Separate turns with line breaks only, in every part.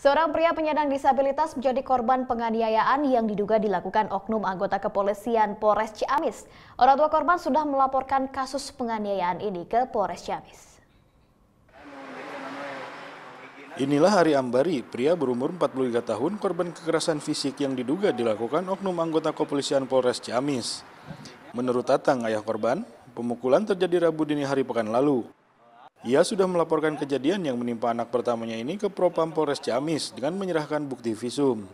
Seorang pria penyandang disabilitas menjadi korban penganiayaan yang diduga dilakukan oknum anggota kepolisian Polres Ciamis. Orang tua korban sudah melaporkan kasus penganiayaan ini ke Polres Ciamis. Inilah Hari Ambari, pria berumur 43 tahun korban kekerasan fisik yang diduga dilakukan oknum anggota kepolisian Polres Ciamis. Menurut Tatang, ayah korban, pemukulan terjadi Rabu dini hari pekan lalu. Ia sudah melaporkan kejadian yang menimpa anak pertamanya ini ke Propam Polres Ciamis dengan menyerahkan bukti visum.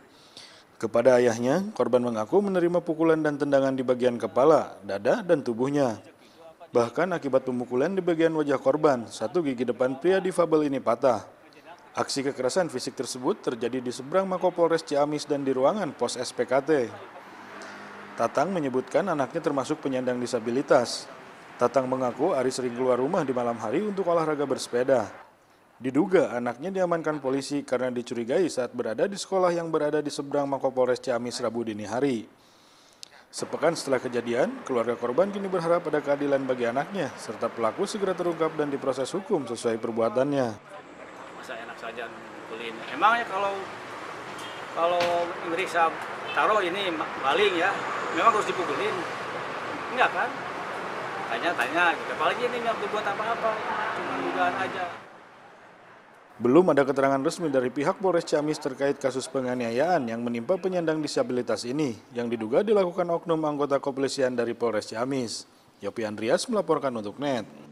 Kepada ayahnya, korban mengaku menerima pukulan dan tendangan di bagian kepala, dada, dan tubuhnya. Bahkan akibat pemukulan di bagian wajah korban, satu gigi depan pria difabel ini patah. Aksi kekerasan fisik tersebut terjadi di seberang Mako Polres Ciamis dan di ruangan pos SPKT. Tatang menyebutkan anaknya termasuk penyandang disabilitas. Tatang mengaku Ari sering keluar rumah di malam hari untuk olahraga bersepeda. Diduga anaknya diamankan polisi karena dicurigai saat berada di sekolah yang berada di seberang Mapolres Ciamis Rabu dini hari. Sepekan setelah kejadian, keluarga korban kini berharap pada keadilan bagi anaknya, serta pelaku segera terungkap dan diproses hukum sesuai perbuatannya. Masa enak saja mukulin. Emangnya kalau kalau meriksa taruh ini maling ya, memang harus dipukulin? Enggak kan? tanya-tanya gitu. Apalagi ini nggak berbuat apa-apa, cuma dugaan aja. Belum ada keterangan resmi dari pihak Polres Ciamis terkait kasus penganiayaan yang menimpa penyandang disabilitas ini yang diduga dilakukan oknum anggota kepolisian dari Polres Ciamis. Yopi Andreas melaporkan untuk NET.